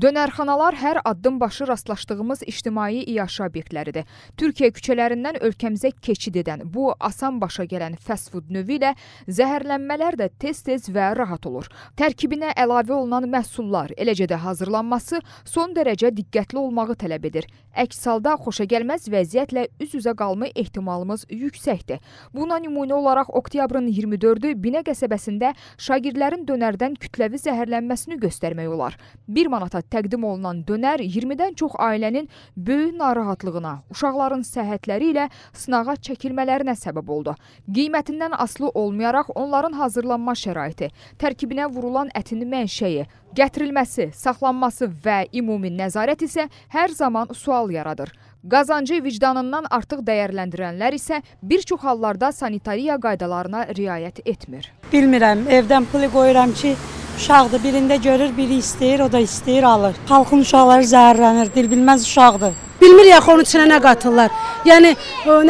Dönərxanalar hər addım başı rastlaşdığımız ictimai iaşə obyektləridir. Türkiyə küçələrindən ölkəmizə keçid edən bu asan başa gələn fast food növü ilə zəhərlənmələr də tez-tez və rahat olur. Tərkibinə əlavə olunan məhsullar, eləcə də hazırlanması son dərəcə diqqətli olmağı tələb edir. Əks halda xoşagəlməz vəziyyətlə üz-üzə qalma ehtimalımız yüksəkdir. Buna nümunə olaraq oktyabrın 24-ü Binə qəsəbəsində şagirdlərin dönərdən kütləvi zəhərlənməsini göstərmək olar. 1 manata təqdim olunan dönər 20-dən çox ailənin böyük narahatlığına, uşaqların səhhətləri ilə sınağa çəkilmələrinə səbəb oldu. Qiymətindən aslı olmayaraq onların hazırlanma şəraiti, tərkibinə vurulan ətin mənşəyi, gətirilməsi, saxlanması və ümumi nəzarət isə hər zaman sual yaradır. Qazancı vicdanından artıq dəyərləndirənlər isə bir çox hallarda sanitariya qaydalarına riayət etmir. Bilmirəm, evdən pulu qoyuram ki, uşaqdır. Birində görür, biri istəyir, o da istəyir, alır. Xalqın uşaqları zəhərlənir, dilbilməz uşaqdır. Bilmir yaxı onun içinə nə qatırlar. Yəni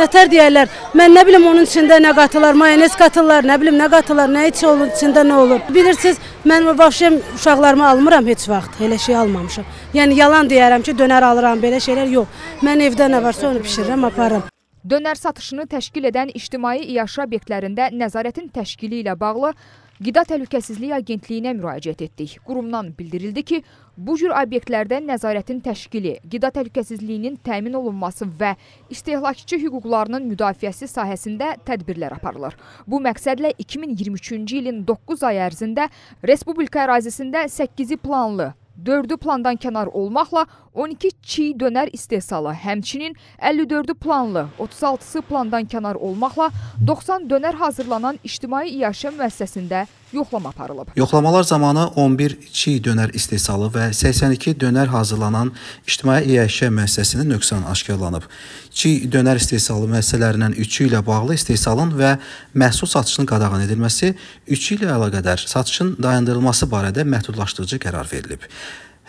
nətər deyərlər, mən nə bilim onun içində nə qatırlar, mayonez qatırlar, nə bilim nə qatırlar, nə içi onun içində nə olur. Bilirsiniz, mən vəbşəm uşaqlarımı almıram heç vaxt, elə şey almamışam. Yəni yalan deyərəm ki, dönər alıram, belə şeylər yox. Mən evdə nə varsa onu bişirirəm, aparıram. Dönər satışını təşkil edən ictimai iaşə obyektlərində nəzarətin təşkili ilə bağlı Qida Təhlükəsizliyi Agentliyinə müraciət etdik. Qurumdan bildirildi ki, bu cür obyektlərdə nəzarətin təşkili, qida təhlükəsizliyinin təmin olunması və istehlakçı hüquqlarının müdafiəsi sahəsində tədbirlər aparılır. Bu məqsədlə 2023-cü ilin 9 ay ərzində Respublika ərazisində 8-i planlı, dördü plandan kənar olmaqla 12 çiy dönər istehsalı, həmçinin 54-ü planlı, 36-sı plandan kənar olmaqla 90 dönər hazırlanan ictimai iaşə müəssisəsində yoxlama aparılıb. Yoxlamalar zamanı 11 çiy dönər istehsalı və 82 dönər hazırlanan ictimai iaşə müəssisəsinin nöqsan aşkarlanıb. Çiy dönər istehsalı müəssisələrindən 3-ü ilə bağlı istehsalın və məhsul satışının qadağan edilməsi, 3-ü ilə əlaqədar satışın dayandırılması barədə məhdudlaşdırıcı qərar verilib.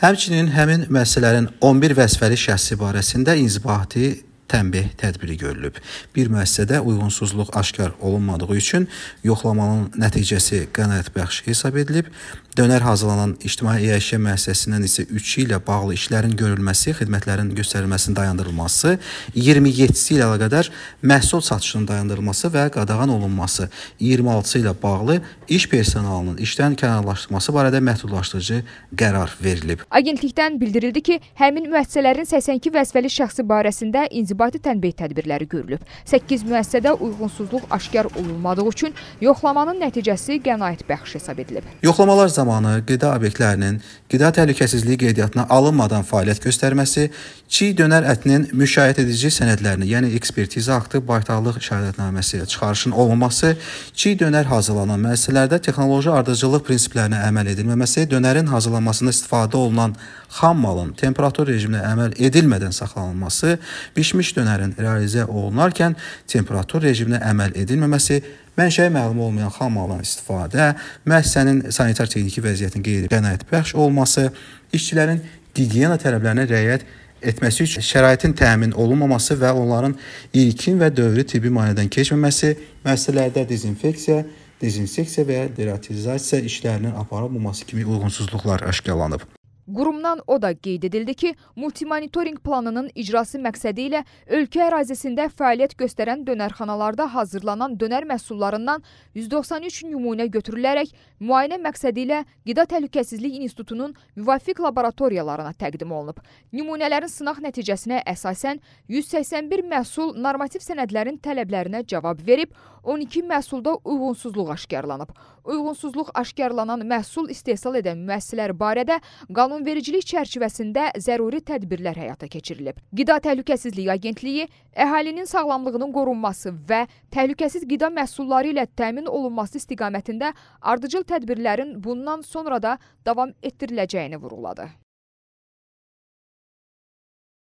Həmçinin həmin müəssisələrin 11 vəzifəli şəxsi barəsində inzibati tənbih tədbiri görülüb. Bir müəssisədə uyğunsuzluq aşkar olunmadığı üçün yoxlamanın nəticəsi qənaətbəxş hesab edilib. Dönər hazırlanan ictimai iaşə müəssisəsindən isə 3 ilə bağlı işlərin görülməsi, xidmətlərin göstərilməsinin dayandırılması, 27-si ilə əlaqədar məhsul satışının dayandırılması və qadağan olunması, 26-sı ilə bağlı iş personalının işdən kənarlaşdırılması barədə məhdudlaşdırıcı qərar verilib. Agentlikdən bildirildi ki, həmin müəssisələrin 82 vəzifəli şəxsi barəsində inzibati inzibati tənbeh tədbirləri görülüb. 8 müəssisədə uyğunsuzluq aşkar olunmadığı üçün yoxlamanın nəticəsi qənaət bəxş hesab edilib. Yoxlamalar zamanı qida obyektlərinin qida təhlükəsizliyi qeydiyyatına alınmadan fəaliyyət göstərməsi, çiy dönər ətinin müşayiət edici sənədlərini, yəni ekspertiza aktı, baytarlıq şəhadətnaməsi çıxarışın olmaması, çiy dönər hazırlanan müəssisələrdə texnoloji ardıcıllıq prinsiplərinə əməl edilməməsi, dönərin hazırlanmasında istifadə olunan xam malın temperatur rejiminə əməl edilmədən saxlanılması, bişmiş əzilmiş dönərin realizə olunarkən temperatur rejiminə əməl edilməməsi, mənşəyi məlum olmayan xam maldan istifadə, müəssisənin sanitar texniki vəziyyətinin qeyri-qənaət bəxş olması, işçilərin gigiyena tələblərinə riayət etməsi üçün şəraitin təmin olunmaması və onların ilkin və dövri tibbi müayinədən keçməməsi, müəssisələrdə dezinfeksiya, dezinseksiya və ya deratizasiya işlərinin aparılmaması kimi uyğunsuzluqlar aşkarlanıb. Qurumdan o da qeyd edildi ki, multimonitorinq planının icrası məqsədi ilə ölkə ərazisində fəaliyyət göstərən dönərxanalarda hazırlanan dönər məhsullarından 193 nümunə götürülərək müayinə məqsədi ilə Qida Təhlükəsizlik İnstitutunun müvafiq laboratoriyalarına təqdim olunub. Nümunələrin sınaq nəticəsinə əsasən 181 məhsul normativ sənədlərin tələblərinə cavab verib, 12 məhsulda uyğunsuzluq aşkarlanıb. Uyğunsuzluq aşkarlanan məhsul istehsal edən müəssisələr barədə qanun qanunvericilik çərçivəsində zəruri tədbirlər həyata keçirilib. Qida Təhlükəsizliyi Agentliyi əhalinin sağlamlığının qorunması və təhlükəsiz qida məhsulları ilə təmin olunması istiqamətində ardıcıl tədbirlərin bundan sonra da davam etdiriləcəyini vurğuladı.